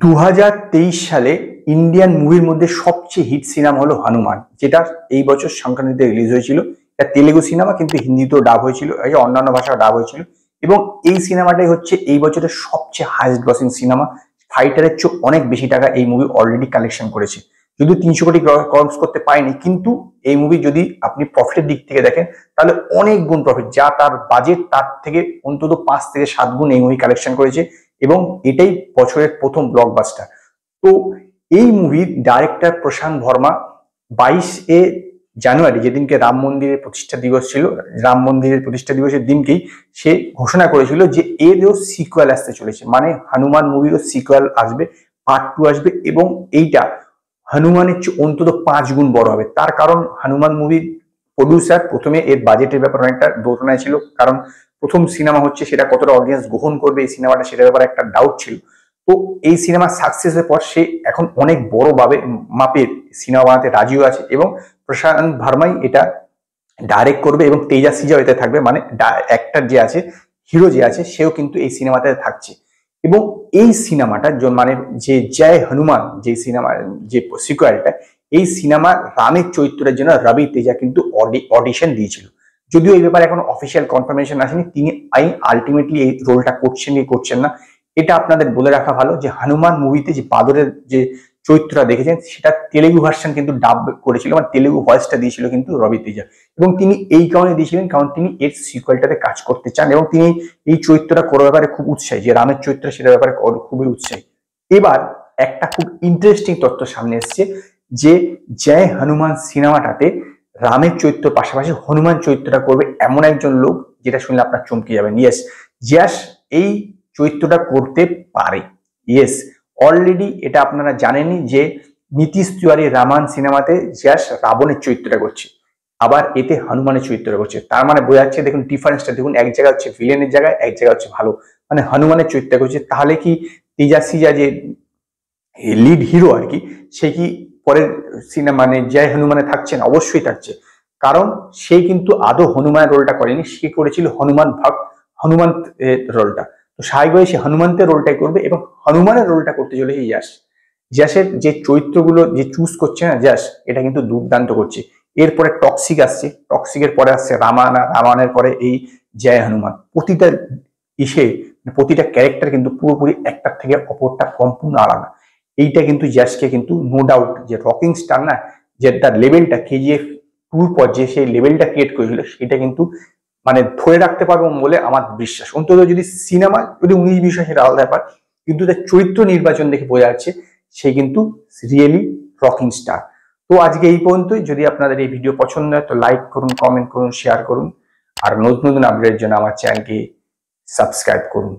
দু সালে ইন্ডিয়ান মুভির মধ্যে সবচেয়ে হিট সিনেমা হলো হনুমান যেটা এই বছর সংক্রান্তিতে রিলিজ হয়েছিল এটা তেলেগু সিনেমা কিন্তু হিন্দিতেও ডাব হয়েছিল এই অন্যান্য ভাষা ডাব হয়েছিল এবং এই সিনেমাটাই হচ্ছে এই বছরের সবচেয়ে হাইস্ট বসিং সিনেমা ফাইটারের চেয়ে অনেক বেশি টাকা এই মুভি অলরেডি কালেকশন করেছে যদি তিনশো কোটি ক্রস করতে পারেনি কিন্তু এই মুভি যদি আপনি প্রফিটের দিক থেকে দেখেন তাহলে অনেক গুণ প্রফিট যা তার বাজেট তার থেকে অন্তত পাঁচ থেকে সাত গুণ এই মুভি কালেকশন করেছে এবং এটাই বছরের প্রথম ব্লকবাস্টার তো এই মুভির ডাইরেক্টর প্রশান্ত ভর্মা বাইশ এ জানুয়ারি যেদিনকে রাম মন্দিরের প্রতিষ্ঠা দিবস ছিল রাম মন্দিরের প্রতিষ্ঠা দিবসের দিনকেই সে ঘোষণা করেছিল যে এরও সিকুয়াল আসতে চলেছে মানে হনুমান মুভিরও সিকুয়াল আসবে পার্ট টু আসবে এবং এইটা হনুমানের অন্তত পাঁচ গুণ বড় হবে তার কারণ হনুমান মুভির প্রডিউসার প্রথমে এর বাজেটের ব্যাপারে অনেকটা দোটনায় ছিল কারণ প্রথম সিনেমা হচ্ছে সেটা কতটা অডিয়েন্স গ্রহণ করবে এই সিনেমাটা সেটার ব্যাপারে একটা ডাউট ছিল তো এই সিনেমা সাকসেসের পর সে এখন অনেক বড় ভাবে মাপের সিনেমা বানাতে রাজিও আছে এবং প্রশান্ত ভার্মাই এটা ডাইরেক্ট করবে এবং তেজা সিজা এতে থাকবে মানে অ্যাক্টার যে আছে হিরো যে আছে সেও কিন্তু এই সিনেমাতে থাকছে এবং এই সিনেমাটা মানে যে জয় হনুমান যে সিনেমা যে সিকুয়ালটা এই সিনেমা রামের চরিত্রের জন্য রবি তেজা কিন্তু অডিশন দিয়েছিল যদিও এই ব্যাপারে এখন অফিসিয়াল কনফার্মেশন আসেনি তিনি আই আলটিমেটলি এই রোলটা করছেন কি করছেন না এটা আপনাদের বলে রাখা ভালো যে হনুমান মুভিতে যে বাদরের যে চরিত্রটা দেখেছেন সেটা তেলেগু ভার্সন কিন্তু ডাব করেছিল মানে তেলেগু ভয়েসটা দিয়েছিল কিন্তু রবি তেজা এবং তিনি এই কারণে দিয়েছিলেন কারণ তিনি এর সিকুয়েলটাতে কাজ করতে চান এবং তিনি এই চরিত্রটা করার ব্যাপারে খুব উৎসাহী যে রামের চরিত্র সেটার ব্যাপারে খুবই উৎসাহী এবার একটা খুব ইন্টারেস্টিং তথ্য সামনে এসছে যে জয় হনুমান সিনেমাটাতে রামের চরিত্র পাশাপাশি হনুমান চরিত্রটা করবে এমন একজন লোক যেটা শুনলে আপনার চমকে যাবেন ইয়েস ইয়াস এই চরিত্রটা করতে পারে ইয়েস অলরেডি এটা আপনারা জানেনই যে নীতিশ তিওয়ারি রামায়ণ সিনেমাতে যশ রাবণের চরিত্রটা করছে আবার এতে হনুমানের চরিত্রটা করছে তার মানে বোঝা যাচ্ছে দেখুন ডিফারেন্সটা দেখুন এক জায়গা হচ্ছে ভিলেনের জায়গায় এক জায়গা হচ্ছে ভালো মানে হনুমানের চরিত্রটা করছে তাহলে কি তেজা সিজা যে লিড হিরো আর কি সে কি পরের সিনেমা মানে জয় হনুমানে থাকছেন অবশ্যই থাকছে কারণ সে কিন্তু আদৌ হনুমানের রোলটা করেনি সে করেছিল হনুমান ভক্ত হনুমান রোলটা তো সাহায্যে সে হনুমন্তের রোলটাই করবে এবং হনুমানের রোলটা করতে চলেছে ইয়াস ইয়াসের যে চরিত্রগুলো যে চুজ করছে না যাস এটা কিন্তু দুর্দান্ত করছে এরপরে টক্সিক আসছে টক্সিকের পরে আসছে রামানা রামানের পরে এই জয় হনুমান প্রতিটা ইসে মানে প্রতিটা ক্যারেক্টার কিন্তু পুরোপুরি একটার থেকে অপরটা সম্পূর্ণ আলাদা এইটা কিন্তু ইয়াসকে কিন্তু নো ডাউট যে রকিং স্টার না যে তার লেভেলটা কেজিএফ টুর পর যে সেই লেভেলটা ক্রিয়েট করেছিল সেটা কিন্তু মানে ধরে রাখতে পারবেন বলে আমার বিশ্বাস অন্তত যদি সিনেমা যদি উনিশ বিষয় সেটা আলাদা ব্যাপার কিন্তু তার চরিত্র নির্বাচন দেখে বোঝা যাচ্ছে সে কিন্তু রিয়েলি রকিং স্টার তো আজকে এই পর্যন্তই যদি আপনাদের এই ভিডিও পছন্দ হয় তো লাইক করুন কমেন্ট করুন শেয়ার করুন আর নতুন নতুন আপডেটের জন্য আমার চ্যানেলকে সাবস্ক্রাইব করুন